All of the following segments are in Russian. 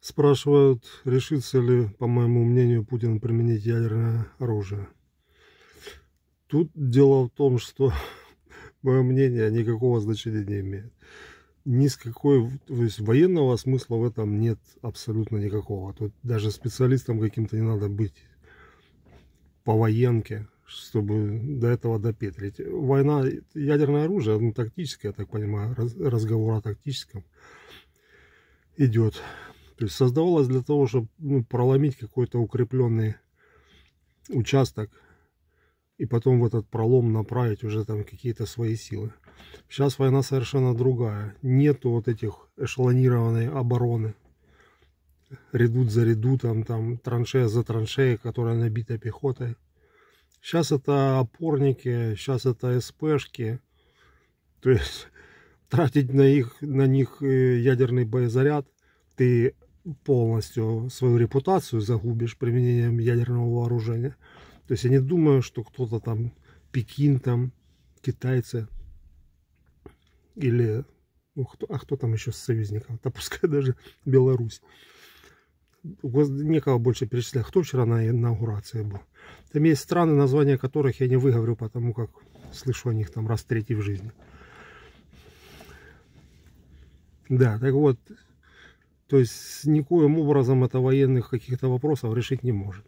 Спрашивают, решится ли, по моему мнению, Путин применить ядерное оружие. Тут дело в том, что мое мнение никакого значения не имеет. Ни с какой, то есть военного смысла в этом нет абсолютно никакого. Тут даже специалистам каким-то не надо быть по военке, чтобы до этого допетрить. Война, ядерное оружие, ну, тактическое, я так понимаю, разговор о тактическом идет. То есть создавалось для того, чтобы ну, проломить какой-то укрепленный участок и потом в этот пролом направить уже там какие-то свои силы. Сейчас война совершенно другая. Нету вот этих эшелонированной обороны. Редут за редутом, там траншея за траншеей, которая набита пехотой. Сейчас это опорники, сейчас это СПшки. То есть тратить на, их, на них э, ядерный боезаряд, ты полностью свою репутацию загубишь применением ядерного вооружения. То есть я не думаю, что кто-то там, Пекин там, китайцы или, ну, кто, а кто там еще с союзников, да пускай даже Беларусь. У некого больше перечислять. Кто вчера на инаугурации был? Там есть страны, названия которых я не выговорю, потому как слышу о них там раз третий в жизни. Да, так вот, то есть никоим образом это военных каких-то вопросов решить не может.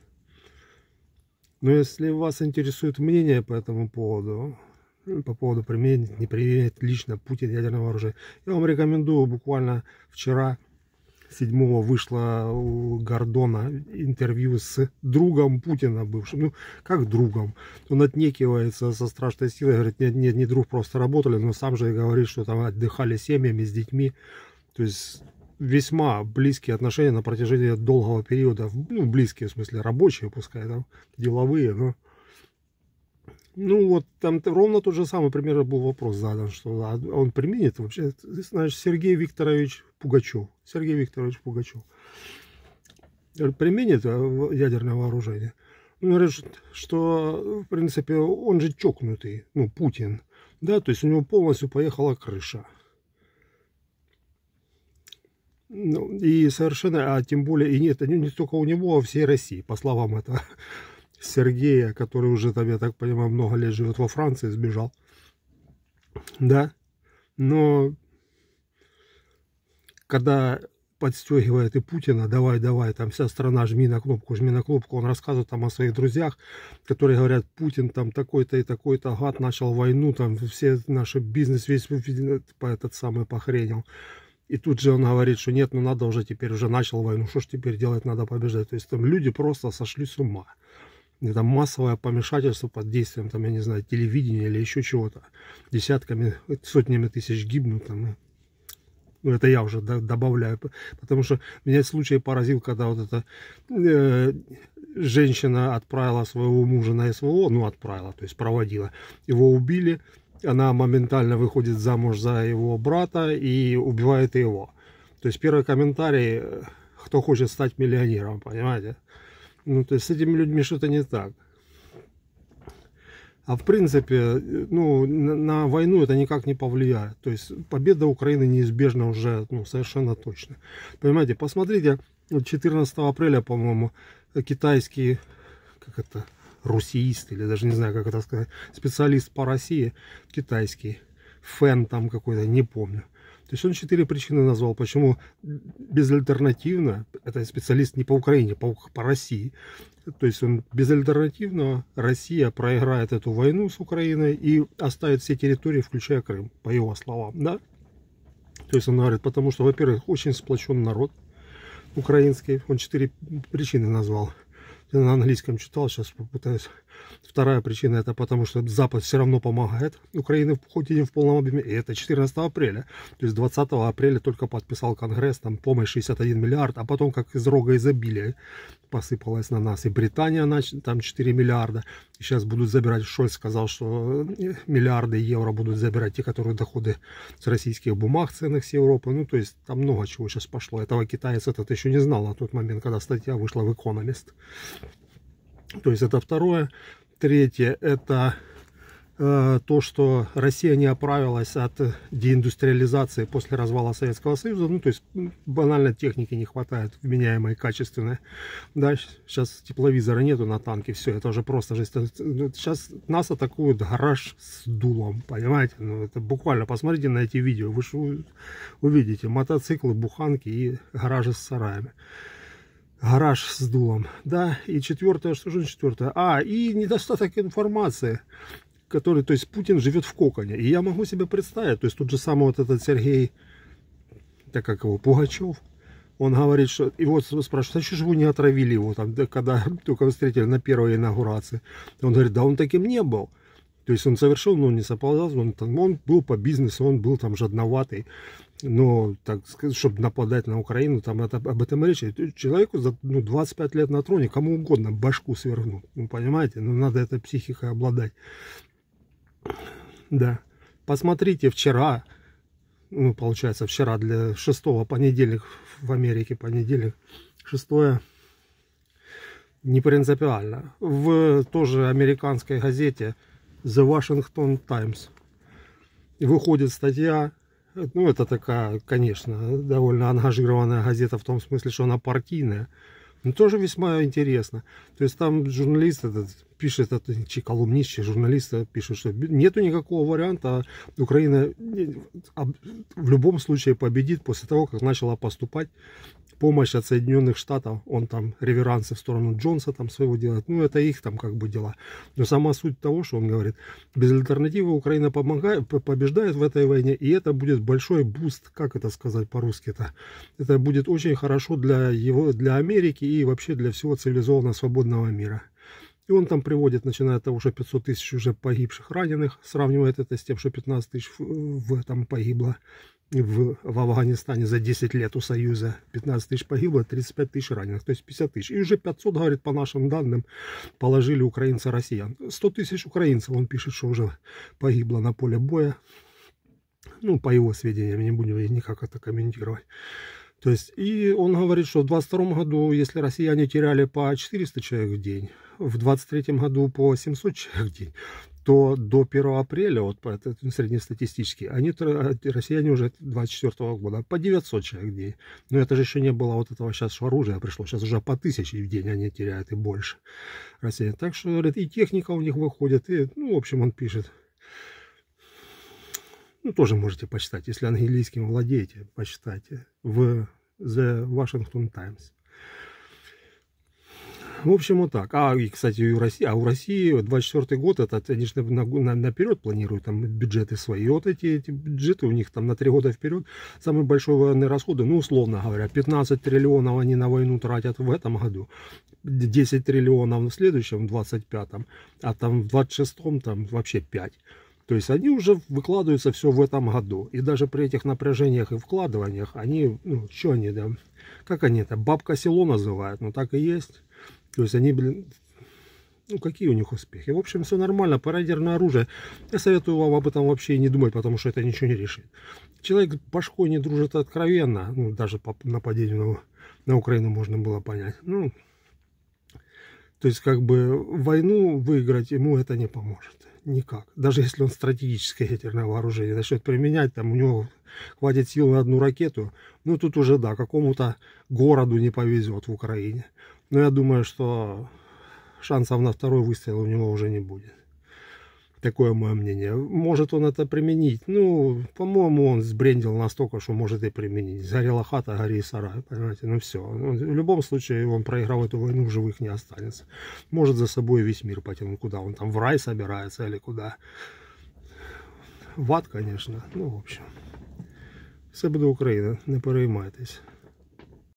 Но если вас интересует мнение по этому поводу, ну, по поводу применить, не применить лично Путин ядерного оружия, я вам рекомендую буквально вчера, 7 вышло у Гордона интервью с другом Путина бывшим, ну как другом, он отнекивается со страшной силой, говорит, нет, нет, не друг, просто работали, но сам же и говорит, что там отдыхали семьями с детьми, то есть весьма близкие отношения на протяжении долгого периода. Ну, близкие, в смысле, рабочие, пускай, там, деловые, но... Ну, вот там ровно тот же самый пример был вопрос задан, что а, он применит вообще, ты знаешь, Сергей Викторович Пугачев. Сергей Викторович Пугачев. Применит а, ядерное вооружение. ну говорит, что, в принципе, он же чокнутый, ну, Путин. Да, то есть у него полностью поехала крыша. И совершенно, а тем более, и нет, не, не только у него, а всей России, по словам этого Сергея, который уже там, я так понимаю, много лет живет во Франции, сбежал. Да, но когда подстегивает и Путина, давай, давай, там вся страна, жми на кнопку, жми на кнопку. Он рассказывает там о своих друзьях, которые говорят, Путин там такой-то и такой-то гад начал войну, там все наши бизнес весь по этот самый похренил. И тут же он говорит, что нет, ну надо уже теперь, уже начал войну, что ж теперь делать, надо побеждать. То есть там люди просто сошли с ума. И там массовое помешательство под действием, там, я не знаю, телевидения или еще чего-то. Десятками, сотнями тысяч гибнут там. Ну, это я уже добавляю, потому что меня случай поразил, когда вот эта э, женщина отправила своего мужа на СВО, ну, отправила, то есть проводила. Его убили, она моментально выходит замуж за его брата и убивает его. То есть первый комментарий, э, кто хочет стать миллионером, понимаете? Ну, то есть с этими людьми что-то не так. А в принципе, э, ну, на, войну это никак не повлияет. То есть победа Украины неизбежна уже, ну, совершенно точно. Понимаете, посмотрите, 14 апреля, по-моему, китайские, как это, русиист, или даже не знаю, как это сказать, специалист по России, китайский, фэн там какой-то, не помню. То есть он четыре причины назвал, почему безальтернативно, это специалист не по Украине, по, по России, то есть он безальтернативно Россия проиграет эту войну с Украиной и оставит все территории, включая Крым, по его словам, да? То есть он говорит, потому что, во-первых, очень сплочен народ украинский, он четыре причины назвал на английском читал, сейчас попытаюсь. Вторая причина это потому, что Запад все равно помогает Украине, хоть и не в полном объеме. И это 14 апреля. То есть 20 апреля только подписал Конгресс, там помощь 61 миллиард, а потом как из рога изобилия посыпалась на нас. И Британия там 4 миллиарда. И сейчас будут забирать, Шольц сказал, что э, миллиарды евро будут забирать те, которые доходы с российских бумаг ценных с Европы. Ну, то есть там много чего сейчас пошло. Этого китаец этот еще не знал на тот момент, когда статья вышла в Economist. То есть это второе. Третье – это э, то, что Россия не оправилась от деиндустриализации после развала Советского Союза. Ну, то есть банально техники не хватает, вменяемой, качественной. Да, сейчас тепловизора нету на танке, все, это уже просто жесть. Сейчас э, ну, нас атакуют гараж с дулом, понимаете? Ну, это буквально, посмотрите на эти видео, вы же увидите мотоциклы, буханки и гаражи с сараями гараж с дулом. Да, и четвертое, что же четвертое? А, и недостаток информации, который, то есть Путин живет в коконе. И я могу себе представить, то есть тут же самый вот этот Сергей, так как его, Пугачев, он говорит, что и вот спрашивают, а что же вы не отравили его там, когда только встретили на первой инаугурации? Он говорит, да он таким не был. То есть он совершил, но ну, не соползал, он, он был по бизнесу, он был там жадноватый но, ну, так сказать, чтобы нападать на Украину, там это, об этом речь. Человеку за ну, 25 лет на троне кому угодно башку свернут. Ну, понимаете? Ну, надо этой психикой обладать. Да. Посмотрите, вчера, ну, получается, вчера для 6 понедельник в Америке, понедельник 6 не принципиально. В тоже американской газете The Washington Times выходит статья ну, это такая, конечно, довольно ангажированная газета в том смысле, что она партийная. Но тоже весьма интересно. То есть там журналист этот пишет, этот, чи колумнист, чи пишет, что нету никакого варианта. Украина в любом случае победит после того, как начала поступать помощь от Соединенных Штатов, он там реверансы в сторону Джонса там своего делает, ну это их там как бы дела. Но сама суть того, что он говорит, без альтернативы Украина помогает, побеждает в этой войне, и это будет большой буст, как это сказать по-русски-то, это будет очень хорошо для, его, для Америки и вообще для всего цивилизованного свободного мира. И он там приводит, начиная от того, что 500 тысяч уже погибших, раненых, сравнивает это с тем, что 15 тысяч в, в, там погибло в, в Афганистане за 10 лет у Союза 15 тысяч погибло, 35 тысяч раненых, то есть 50 тысяч. И уже 500, говорит, по нашим данным, положили украинцы россиян. 100 тысяч украинцев, он пишет, что уже погибло на поле боя. Ну, по его сведениям, не будем никак это комментировать. То есть, и он говорит, что в 22 году, если россияне теряли по 400 человек в день, в 23 году по 700 человек в день, то до 1 апреля, вот это среднестатистически, они, россияне уже 24 года по 900 человек в день. Но это же еще не было вот этого сейчас оружия пришло, сейчас уже по 1000 в день они теряют и больше россияне. Так что, говорит, и техника у них выходит, и, ну, в общем, он пишет. Ну, тоже можете почитать, если английским владеете, почитайте в The Washington Times. В общем, вот так. А, и, кстати, у России, а у России 24 год, это, конечно, же на, на, наперед планируют там бюджеты свои. И вот эти, эти бюджеты у них там на 3 года вперед. Самые большие военные расходы, ну, условно говоря, 15 триллионов они на войну тратят в этом году. 10 триллионов в следующем, в 25-м. А там в 26-м там вообще 5. То есть они уже выкладываются все в этом году. И даже при этих напряжениях и вкладываниях они, ну, что они там, да, как они это, бабка село называют, ну так и есть. То есть они, блин, ну какие у них успехи. В общем, все нормально, парадерное оружие. Я советую вам об этом вообще не думать, потому что это ничего не решит. Человек башкой не дружит откровенно, ну даже по нападению на, на Украину можно было понять. Ну, то есть как бы войну выиграть ему это не поможет. Никак. Даже если он стратегическое ядерное вооружение начнет применять, там у него хватит сил на одну ракету, ну тут уже да, какому-то городу не повезет в Украине. Но я думаю, что шансов на второй выстрел у него уже не будет. Такое мое мнение. Может он это применить? Ну, по-моему, он сбрендил настолько, что может и применить. Сгорела хата, гори сарай, понимаете? Ну все. Ну, в любом случае, он проиграл эту войну, в живых не останется. Может за собой весь мир потянуть. Ну, куда он там, в рай собирается или куда? В ад, конечно. Ну, в общем. Все буде Украина. не переймайтесь.